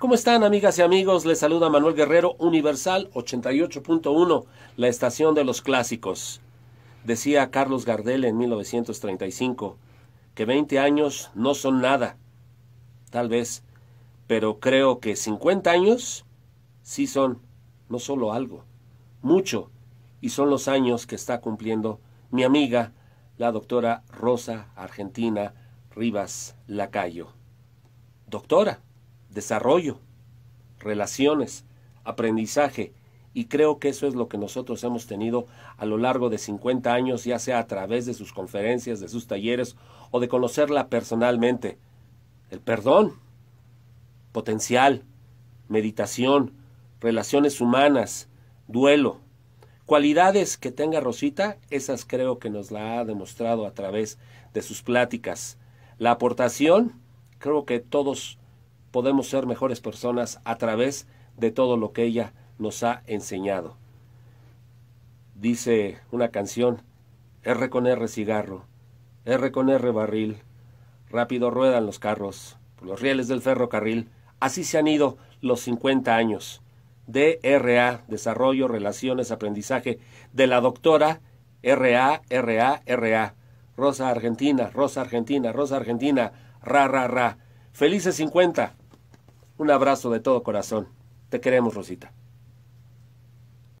¿Cómo están amigas y amigos? Les saluda Manuel Guerrero, Universal 88.1, la estación de los clásicos. Decía Carlos Gardel en 1935 que 20 años no son nada, tal vez, pero creo que 50 años sí son no solo algo, mucho, y son los años que está cumpliendo mi amiga, la doctora Rosa Argentina Rivas Lacayo. Doctora desarrollo, relaciones, aprendizaje, y creo que eso es lo que nosotros hemos tenido a lo largo de 50 años, ya sea a través de sus conferencias, de sus talleres o de conocerla personalmente. El perdón, potencial, meditación, relaciones humanas, duelo. Cualidades que tenga Rosita, esas creo que nos la ha demostrado a través de sus pláticas. La aportación, creo que todos podemos ser mejores personas a través de todo lo que ella nos ha enseñado. Dice una canción, R con R cigarro, R con R barril, rápido ruedan los carros, por los rieles del ferrocarril, así se han ido los 50 años. DRA, Desarrollo, Relaciones, Aprendizaje, de la doctora RA, RA, RA, Rosa Argentina, Rosa Argentina, Rosa Argentina, ra, ra, ra. Felices 50. Un abrazo de todo corazón. Te queremos, Rosita.